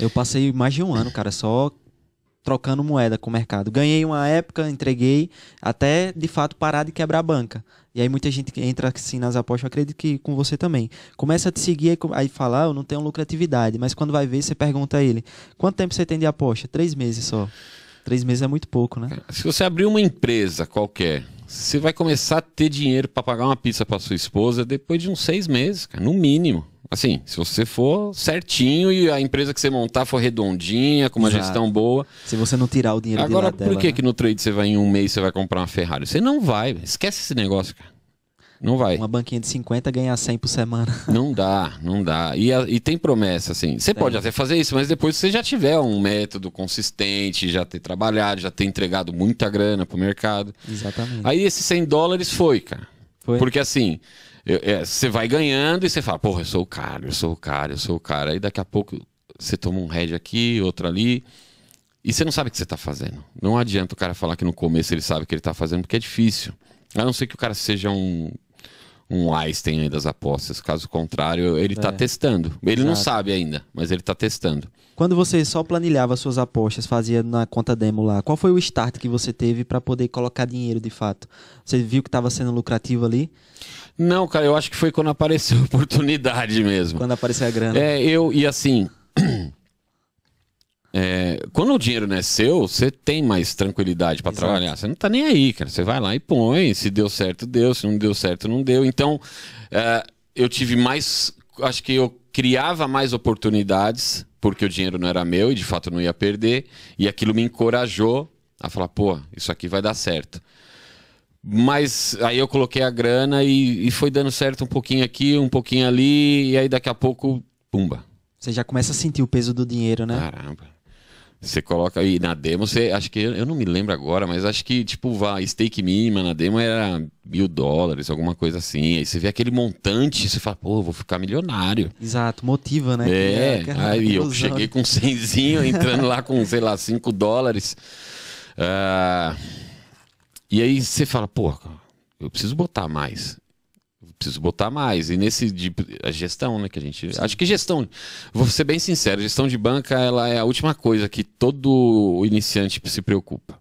Eu passei mais de um ano, cara, só trocando moeda com o mercado. Ganhei uma época, entreguei, até de fato parar de quebrar a banca. E aí muita gente entra assim nas apostas, eu acredito que com você também. Começa a te seguir, aí falar, ah, eu não tenho lucratividade, mas quando vai ver, você pergunta a ele, quanto tempo você tem de aposta? Três meses só. Três meses é muito pouco, né? Se você abrir uma empresa qualquer, você vai começar a ter dinheiro para pagar uma pizza para sua esposa depois de uns seis meses, cara, no mínimo. Assim, se você for certinho e a empresa que você montar for redondinha, com uma Exato. gestão boa. Se você não tirar o dinheiro Agora, por dela, que, né? que no trade você vai em um mês você vai comprar uma Ferrari? Você não vai, esquece esse negócio, cara. Não vai. Uma banquinha de 50 ganhar 100 por semana. Não dá, não dá. E, a, e tem promessa, assim. Você pode até fazer isso, mas depois você já tiver um método consistente, já ter trabalhado, já ter entregado muita grana pro mercado. Exatamente. Aí esses 100 dólares foi, cara. Foi. Porque assim, é, você vai ganhando e você fala, porra, eu sou o cara, eu sou o cara, eu sou o cara. Aí daqui a pouco você toma um head aqui, outro ali. E você não sabe o que você está fazendo. Não adianta o cara falar que no começo ele sabe o que ele está fazendo, porque é difícil. A não ser que o cara seja um um Einstein aí das apostas. Caso contrário, ele está é. testando. Ele Exato. não sabe ainda, mas ele está testando. Quando você só planilhava suas apostas, fazia na conta demo lá, qual foi o start que você teve para poder colocar dinheiro de fato? Você viu que estava sendo lucrativo ali? Não, cara, eu acho que foi quando apareceu a oportunidade mesmo. Quando apareceu a grana. É, eu, e assim, é, quando o dinheiro não é seu, você tem mais tranquilidade para trabalhar. Você não tá nem aí, cara. Você vai lá e põe. Se deu certo, deu. Se não deu certo, não deu. Então, é, eu tive mais. Acho que eu criava mais oportunidades, porque o dinheiro não era meu e de fato não ia perder. E aquilo me encorajou a falar: pô, isso aqui vai dar certo. Mas aí eu coloquei a grana e, e foi dando certo um pouquinho aqui, um pouquinho ali. E aí daqui a pouco, pumba. Você já começa a sentir o peso do dinheiro, né? Caramba. Você coloca aí na demo, você acho que eu não me lembro agora, mas acho que tipo, vai, stake mínima na demo era mil dólares, alguma coisa assim. Aí você vê aquele montante você fala, pô, vou ficar milionário. Exato, motiva, né? É, é aí eu cheguei com cenzinho, entrando lá com, sei lá, cinco dólares. Uh, e aí você fala, pô, eu preciso botar mais preciso botar mais. E nesse de a gestão, né, que a gente, Sim. acho que gestão, vou ser bem sincero, gestão de banca, ela é a última coisa que todo iniciante se preocupa.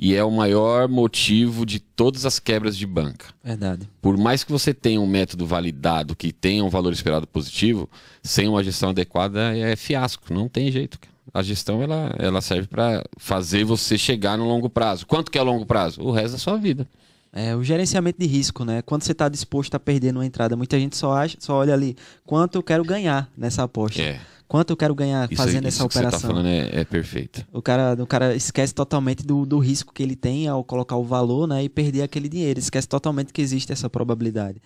E é o maior motivo de todas as quebras de banca. Verdade. Por mais que você tenha um método validado, que tenha um valor esperado positivo, sem uma gestão adequada é fiasco, não tem jeito, a gestão ela, ela serve para fazer você chegar no longo prazo. Quanto que é longo prazo? O resto da sua vida. É, o gerenciamento de risco, né? Quando você está disposto a perder numa entrada, muita gente só, acha, só olha ali quanto eu quero ganhar nessa aposta. É. Quanto eu quero ganhar isso, fazendo isso essa operação. Isso que você está falando é, é, perfeito. O cara, o cara esquece totalmente do, do risco que ele tem ao colocar o valor né, e perder aquele dinheiro. Esquece totalmente que existe essa probabilidade.